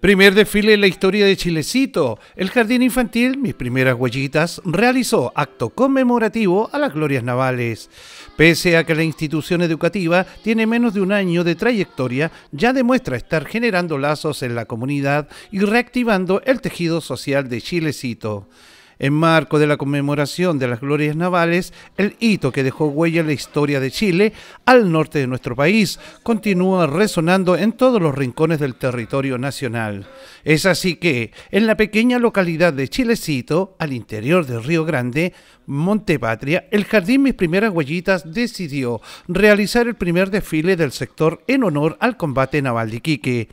Primer desfile en la historia de Chilecito. El Jardín Infantil Mis Primeras Huellitas realizó acto conmemorativo a las glorias navales. Pese a que la institución educativa tiene menos de un año de trayectoria, ya demuestra estar generando lazos en la comunidad y reactivando el tejido social de Chilecito en marco de la conmemoración de las glorias navales, el hito que dejó huella en la historia de Chile al norte de nuestro país, continúa resonando en todos los rincones del territorio nacional. Es así que, en la pequeña localidad de Chilecito, al interior del Río Grande, Montepatria, el Jardín Mis Primeras Huellitas decidió realizar el primer desfile del sector en honor al combate naval de Quique.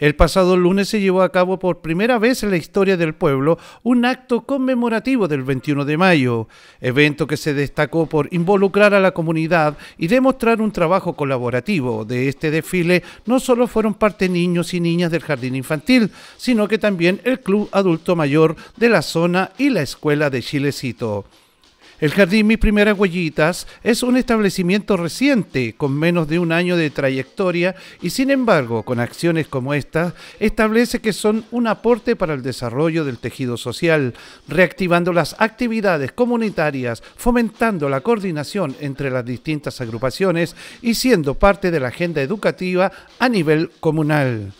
El pasado lunes se llevó a cabo por primera vez en la historia del pueblo un acto conmemorativo del 21 de mayo, evento que se destacó por involucrar a la comunidad y demostrar un trabajo colaborativo. De este desfile no solo fueron parte niños y niñas del jardín infantil, sino que también el club adulto mayor de la zona y la escuela de Chilecito. El Jardín Mi Primeras Huellitas es un establecimiento reciente, con menos de un año de trayectoria, y sin embargo, con acciones como estas, establece que son un aporte para el desarrollo del tejido social, reactivando las actividades comunitarias, fomentando la coordinación entre las distintas agrupaciones y siendo parte de la agenda educativa a nivel comunal.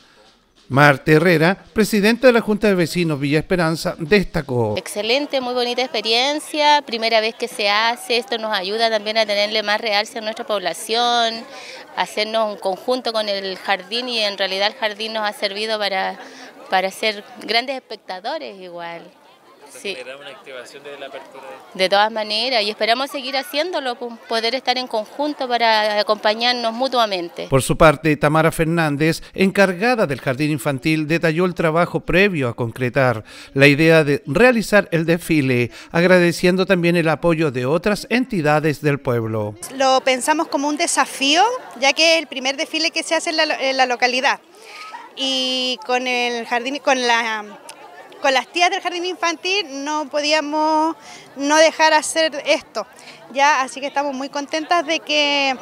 Marta Herrera, presidenta de la Junta de Vecinos Villa Esperanza, destacó. Excelente, muy bonita experiencia, primera vez que se hace, esto nos ayuda también a tenerle más realce a nuestra población, hacernos un conjunto con el jardín y en realidad el jardín nos ha servido para, para ser grandes espectadores igual. Sí. una activación apertura. De todas maneras, y esperamos seguir haciéndolo, poder estar en conjunto para acompañarnos mutuamente. Por su parte, Tamara Fernández, encargada del jardín infantil, detalló el trabajo previo a concretar la idea de realizar el desfile, agradeciendo también el apoyo de otras entidades del pueblo. Lo pensamos como un desafío, ya que es el primer desfile que se hace en la, en la localidad. Y con el jardín, con la con las tías del jardín infantil no podíamos no dejar hacer esto ya, así que estamos muy contentas de que,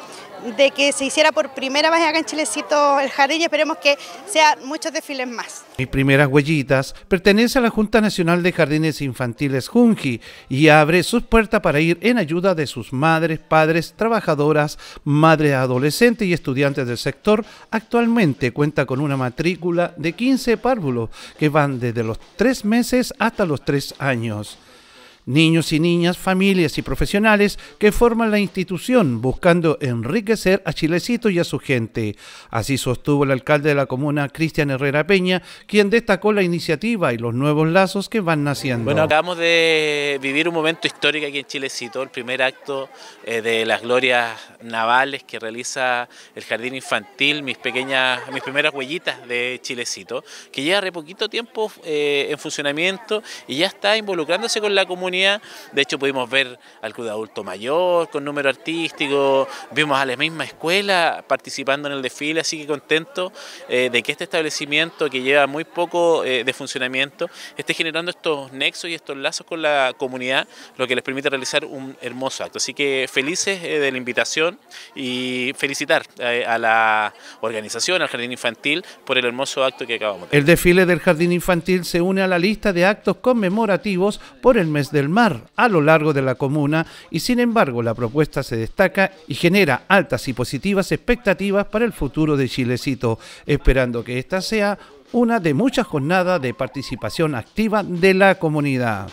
de que se hiciera por primera vez acá en Chilecito el jardín y esperemos que sean muchos desfiles más. Mis primeras huellitas pertenece a la Junta Nacional de Jardines Infantiles Junji y abre sus puertas para ir en ayuda de sus madres, padres, trabajadoras, madres adolescentes y estudiantes del sector. Actualmente cuenta con una matrícula de 15 párvulos que van desde los 3 meses hasta los 3 años niños y niñas, familias y profesionales que forman la institución buscando enriquecer a Chilecito y a su gente. Así sostuvo el alcalde de la comuna, Cristian Herrera Peña, quien destacó la iniciativa y los nuevos lazos que van naciendo. Bueno, acabamos de vivir un momento histórico aquí en Chilecito, el primer acto eh, de las glorias navales que realiza el Jardín Infantil, mis, pequeñas, mis primeras huellitas de Chilecito, que lleva re poquito tiempo eh, en funcionamiento y ya está involucrándose con la comunidad de hecho, pudimos ver al Club Adulto Mayor con número artístico, vimos a la misma escuela participando en el desfile, así que contento eh, de que este establecimiento que lleva muy poco eh, de funcionamiento esté generando estos nexos y estos lazos con la comunidad, lo que les permite realizar un hermoso acto. Así que felices eh, de la invitación y felicitar a la organización, al Jardín Infantil, por el hermoso acto que acabamos de El desfile del Jardín Infantil se une a la lista de actos conmemorativos por el mes de del mar a lo largo de la comuna y sin embargo la propuesta se destaca y genera altas y positivas expectativas para el futuro de Chilecito, esperando que esta sea una de muchas jornadas de participación activa de la comunidad.